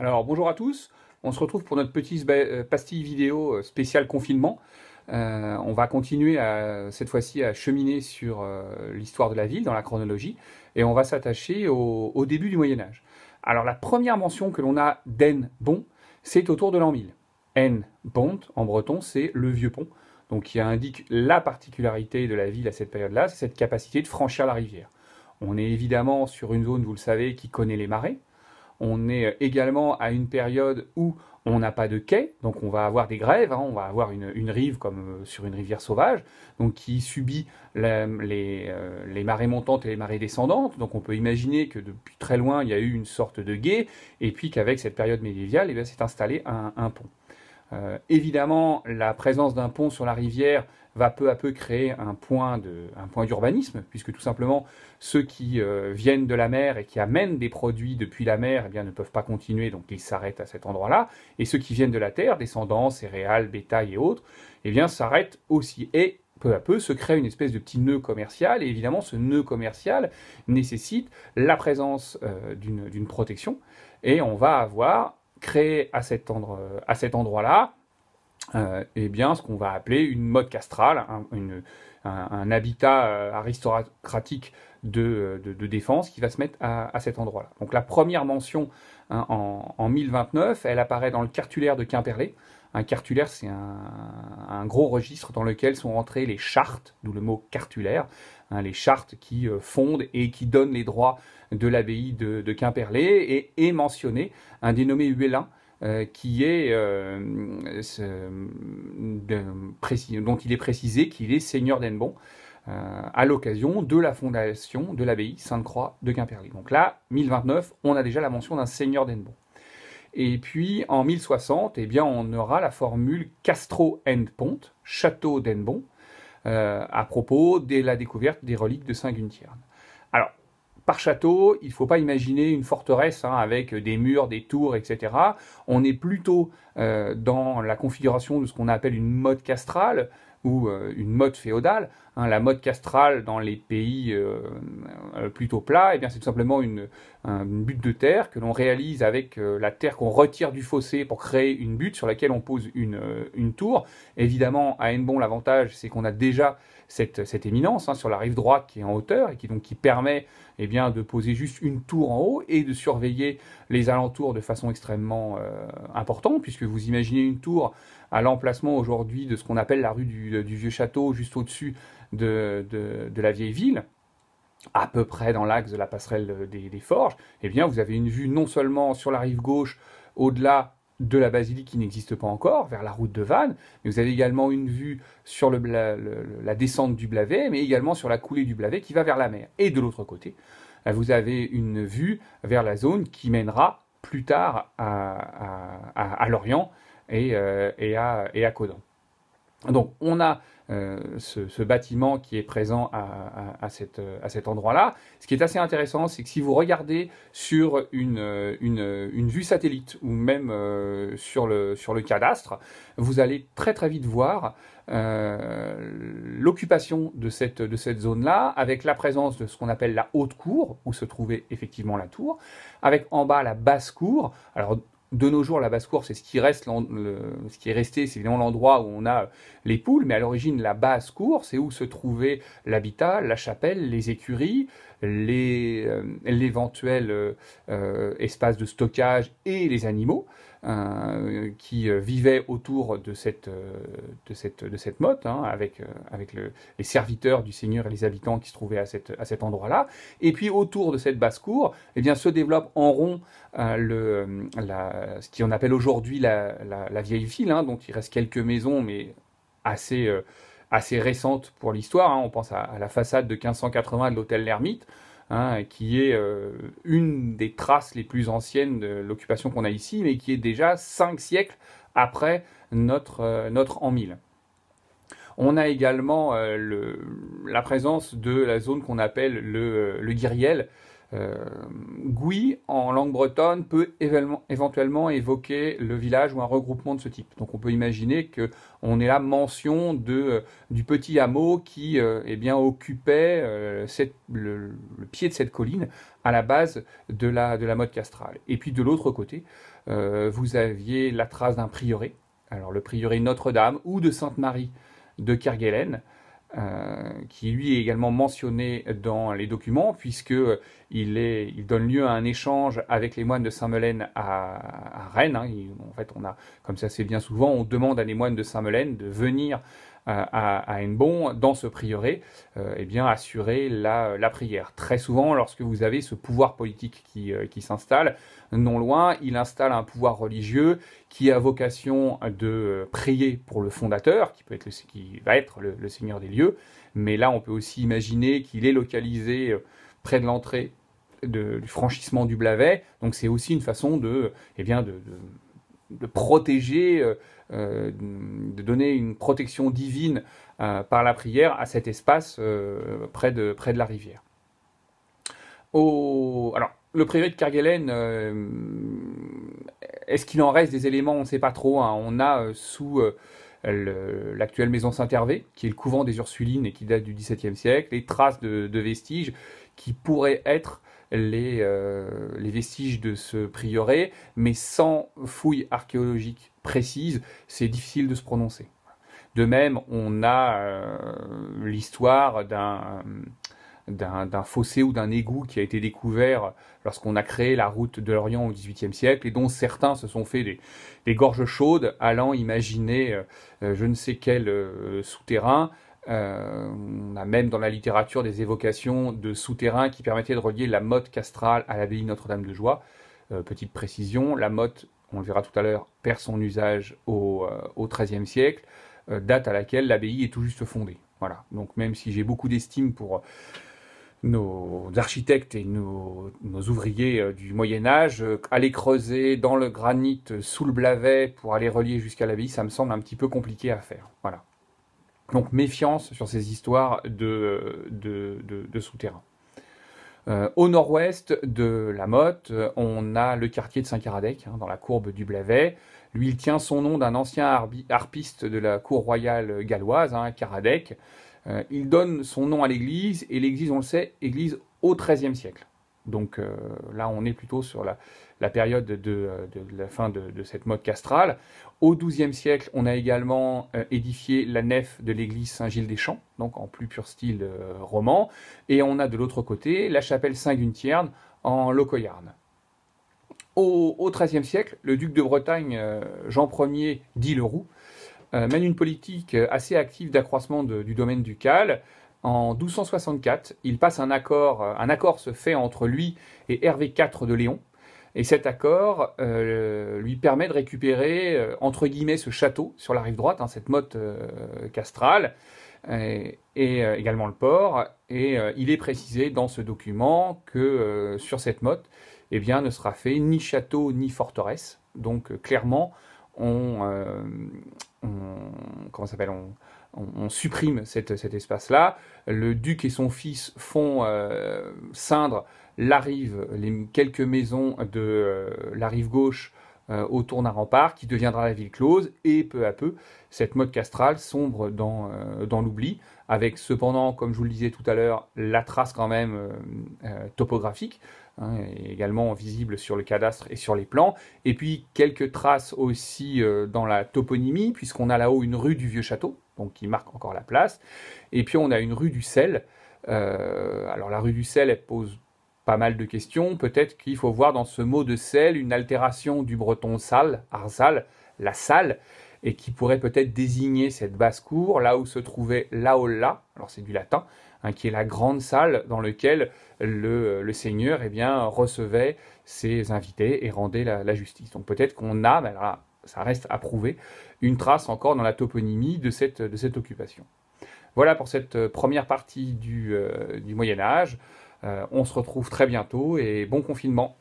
Alors bonjour à tous, on se retrouve pour notre petite euh, pastille vidéo euh, spéciale confinement. Euh, on va continuer à, cette fois-ci à cheminer sur l'histoire de la ville dans la chronologie et on va s'attacher au, début du Moyen Âge. Alors la première mention que l'on a d'En Bon, c'est autour de l'an 1000. En Bont en breton, c'est le vieux pont, donc qui indique la particularité de la ville à cette période-là, c'est cette capacité de franchir la rivière. On est évidemment sur une zone, vous le savez, qui connaît les marées, on est euh, également à une période où on n'a pas de quai, donc on va avoir des grèves, hein, on va avoir une, rive comme euh, sur une rivière sauvage, donc qui subit euh, les, marées montantes et les marées descendantes. Donc on peut imaginer que depuis très loin, il y a eu une sorte de guet, et puis qu'avec cette période médiévale, c'est eh s'est installé un, pont. évidemment, la présence d'un pont sur la rivière va peu à peu créer un point d'urbanisme, puisque tout simplement ceux qui euh, viennent de la mer et qui amènent des produits depuis la mer eh bien, ne peuvent pas continuer, donc ils s'arrêtent à cet endroit-là, et ceux qui viennent de la terre, descendants, céréales, bétail et autres, eh bien s'arrêtent aussi. Et peu à peu se crée une espèce de petit nœud commercial, et évidemment ce nœud commercial nécessite la présence euh, d'une protection, et on va avoir créé à cet, endroit-là euh, eh bien, ce qu'on va appeler une mode castrale, un, habitat euh, aristocratique euh, de, défense qui va se mettre à, cet endroit-là. Donc la première mention hein, en, 1029, elle apparaît dans le cartulaire de Quimperlé. Un cartulaire, c'est un, gros registre dans lequel sont rentrées les chartes, d'où le mot cartulaire, hein, les chartes qui fondent et qui donnent les droits de l'abbaye de, de, Quimperlé, et est mentionné un dénommé Huélin, euh, qui est, euh, dont il est précisé qu'il est seigneur d'Enbon euh, à l'occasion de la fondation de l'abbaye Sainte-Croix de Quimperlé. Donc là, 1029, on a déjà la mention d'un seigneur d'Enbon. Et puis en 1060, eh bien, on aura la formule Castro Endpont, château d'Enbon, à propos de la découverte des reliques de saint Gunthier. Alors, par château, il ne faut pas imaginer une forteresse hein, avec des murs, des tours, etc. On est plutôt euh, dans la configuration de ce qu'on appelle une mode castrale ou euh, une mode féodale. Hein. la mode castrale dans les pays euh, plutôt plats, et eh bien c'est tout simplement une, butte de terre que l'on réalise avec la terre qu'on retire du fossé pour créer une butte sur laquelle on pose une, tour. Évidemment, à bon, l'avantage, c'est qu'on a déjà cette, éminence hein, sur la rive droite qui est en hauteur et qui donc qui permet eh bien, de poser juste une tour en haut et de surveiller les alentours de façon extrêmement euh, importante, puisque vous imaginez une tour à l'emplacement aujourd'hui de ce qu'on appelle la rue du, euh, Vieux Château, juste au-dessus de, la vieille ville à peu près dans l'axe de la passerelle euh, des, forges, eh bien vous avez une vue non seulement sur la rive gauche, au-delà de la basilique qui n'existe pas encore, vers la route de Vannes. Mais vous avez également une vue sur la, descente du Blavet, mais également sur la coulée du Blavet qui va vers la mer. Et de l'autre côté, euh, vous avez une vue vers la zone qui mènera plus tard à, Lorient et, euh, à, Codan. Donc on a euh, ce, bâtiment qui est présent euh, à, cet endroit-là. Ce qui est assez intéressant, c'est que si vous regardez sur une, euh, vue satellite ou même sur, le, cadastre, vous allez très très vite voir l'occupation de cette, de cette zone-là, avec la présence de ce qu'on appelle la haute cour, où se trouvait effectivement la tour, avec en bas la basse cour. Alors de nos jours, la basse-cour, c'est ce qui reste, ce qui est resté, c'est évidemment l'endroit où on a les poules, mais à l'origine, la basse-cour, c'est où se trouvait l'habitat, la chapelle, les écuries, euh, l'éventuel euh, euh, espace de stockage et les animaux. Euh, qui euh, vivaient autour de cette, euh, de cette, de cette motte, hein, avec, avec les serviteurs du Seigneur et les habitants qui se trouvaient à, cette, à cet endroit-là. Et puis autour de cette basse-cour, eh bien, se développe en rond le, la, ce qu'on appelle aujourd'hui la, la, vieille ville, hein, dont il reste quelques maisons, mais assez assez récentes pour l'histoire. Hein. On pense à, à, la façade de 1580 de l'hôtel L'Ermite. Hein, qui est euh, une des traces les plus anciennes de l'occupation qu'on a ici, mais qui est déjà cinq siècles après notre, euh, notre an 1000. On a également euh, la présence de la zone qu'on appelle le, le Guiriel, euh, Gouy, en langue bretonne, peut éventuellement évoquer le village ou un regroupement de ce type. Donc on peut imaginer qu'on est la mention de, euh, du petit hameau qui euh, eh bien, occupait le, pied de cette colline à la base de la, de la mode castrale. Et puis de l'autre côté, vous aviez la trace d'un prieuré, alors le prieuré Notre-Dame ou de Sainte-Marie de Kerguelen, euh, qui lui est également mentionné dans les documents, puisque il, donne lieu à un échange avec les moines de Saint-Melaine à, Rennes. Hein. en fait, on a, comme ça c'est bien souvent, on demande à les moines de Saint-Melaine de venir à, à dans ce prieuré, euh, eh bien, assurer la, prière. Très souvent, lorsque vous avez ce pouvoir politique euh, qui, s'installe, non loin, il installe un pouvoir religieux qui a vocation de prier pour le fondateur, qui, peut être qui va être le, Seigneur des lieux, mais là, on peut aussi imaginer qu'il est localisé euh, près de l'entrée du franchissement du Blavet. Donc c'est aussi une façon de, eh bien, de, de protéger euh, de donner une protection divine euh, par la prière à cet espace euh, près, de, près de la rivière. Alors, le privé de Kerguelen, est-ce qu'il en reste des éléments On ne sait pas trop. Hein. On a sous l'actuelle maison Saint-Hervé, qui est le couvent des Ursulines et qui date du XVIIe siècle, les traces de vestiges qui pourraient être euh, les, vestiges de ce prieuré, mais sans fouilles archéologiques précises, c'est difficile de se prononcer. De même, on a euh, l'histoire d'un fossé ou d'un égout qui a été découvert lorsqu'on a créé la route de l'Orient au XVIIIe siècle et dont certains se sont fait des, gorges chaudes allant imaginer euh, je ne sais quel souterrain euh, on a même dans la littérature des évocations de souterrains qui permettaient de relier la motte castrale à l'abbaye Notre-Dame de Joie. Euh, petite précision, la motte, on le verra tout à l'heure, perd son usage au XIIIe euh, siècle, date à laquelle l'abbaye est tout juste fondée. Voilà. Donc même si j'ai beaucoup d'estime pour nos architectes et nos, nos ouvriers du Moyen Âge, aller creuser dans le granit sous le blavet pour aller relier jusqu'à l'abbaye, ça me semble un petit peu compliqué à faire. Voilà. Donc méfiance sur ces histoires de, de, souterrains. Euh, au nord-ouest de la Motte, on a le quartier de Saint-Caradec, hein, dans la courbe du Blavet. Lui, il tient son nom d'un ancien harpiste de la cour royale galloise, Karadec. Hein, Caradec. Euh, il donne son nom à l'église, et l'église, on le sait, église au XIIIe siècle. Donc euh, là, on est plutôt sur la, période de, la fin de, cette mode castrale. Au XIIe siècle, on a également euh, édifié la nef de l'église Saint-Gilles-des-Champs, donc en plus pur style euh, roman. Et on a de l'autre côté la chapelle Saint-Guntierne en Locoyarne. Au XIIIe siècle, le duc de Bretagne, Jean Ier dit Leroux, mène une politique assez active d'accroissement du domaine ducal en 1264, il passe un accord, euh, un accord se fait entre lui et Hervé IV de Léon, et cet accord euh, lui permet de récupérer, euh, entre guillemets, ce château sur la rive droite, hein, cette motte castrale, et, également le port. Et il est précisé dans ce document que sur cette motte, eh bien, ne sera fait ni château ni forteresse. Donc, clairement, on, on comment s'appelle on, on, supprime cet espace-là. Le duc et son fils font euh, cindre la rive, les quelques maisons de euh, la rive gauche euh, autour d'un rempart qui deviendra la ville close et peu à peu cette mode castrale sombre dans, l'oubli avec cependant comme je vous le disais tout à l'heure la trace quand même topographique hein, également visible sur le cadastre et sur les plans et puis quelques traces aussi dans la toponymie puisqu'on a là-haut une rue du vieux château donc qui marque encore la place. Et puis on a une rue du sel. Euh, alors la rue du sel, elle pose pas mal de questions. Peut-être qu'il faut voir dans ce mot de sel une altération du breton sal, arsal, la salle, et qui pourrait peut-être désigner cette basse-cour, là où se trouvait l'aolla, alors c'est du latin, hein, qui est la grande salle dans laquelle le, seigneur eh bien, recevait ses invités et rendait la, justice. Donc peut-être qu'on a, ça reste à prouver, une trace encore dans la toponymie de cette, occupation. Voilà pour cette euh, première partie du, euh, Moyen Âge. Euh, on se retrouve très bientôt et bon confinement.